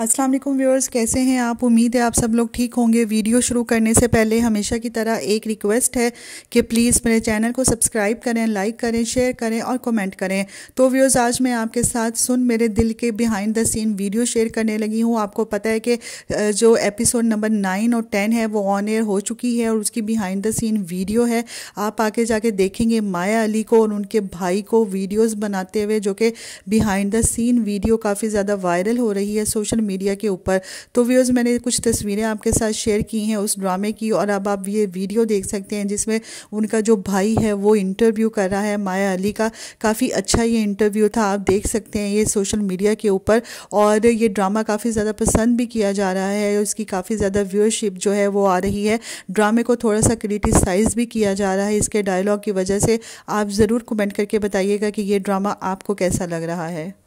अस्सलाम वालेकुम व्यूअर्स कैसे हैं आप उम्मीद है आप सब लोग ठीक होंगे वीडियो शुरू करने से पहले हमेशा की तरह एक रिक्वेस्ट है कि प्लीज़ मेरे चैनल को सब्सक्राइब करें लाइक करें शेयर करें और कमेंट करें तो व्यूअर्स आज मैं आपके साथ सुन मेरे दिल के behind the scene video share करने लगी हूँ आपको पता है कि जो एपिसोड नंबर नाइन और टेन है वो ऑन एयर हो चुकी है और उसकी बिहाइंड द सीन वीडियो है आप आके जाके देखेंगे माया अली को और उनके भाई को वीडियोज़ बनाते हुए जो कि बिहाइंड द सीन वीडियो काफ़ी ज़्यादा वायरल हो रही है सोशल मीडिया के ऊपर तो व्यूअर्स मैंने कुछ तस्वीरें आपके साथ शेयर की हैं उस ड्रामे की और अब आप ये वीडियो देख सकते हैं जिसमें उनका जो भाई है वो इंटरव्यू कर रहा है माया अली का काफ़ी अच्छा ये इंटरव्यू था आप देख सकते हैं ये सोशल मीडिया के ऊपर और ये ड्रामा काफ़ी ज़्यादा पसंद भी किया जा रहा है उसकी काफ़ी ज़्यादा व्यूअरशिप जो है वो आ रही है ड्रामे को थोड़ा सा क्रिटिसाइज़ भी किया जा रहा है इसके डायलॉग की वजह से आप ज़रूर कमेंट करके बताइएगा कि ये ड्रामा आपको कैसा लग रहा है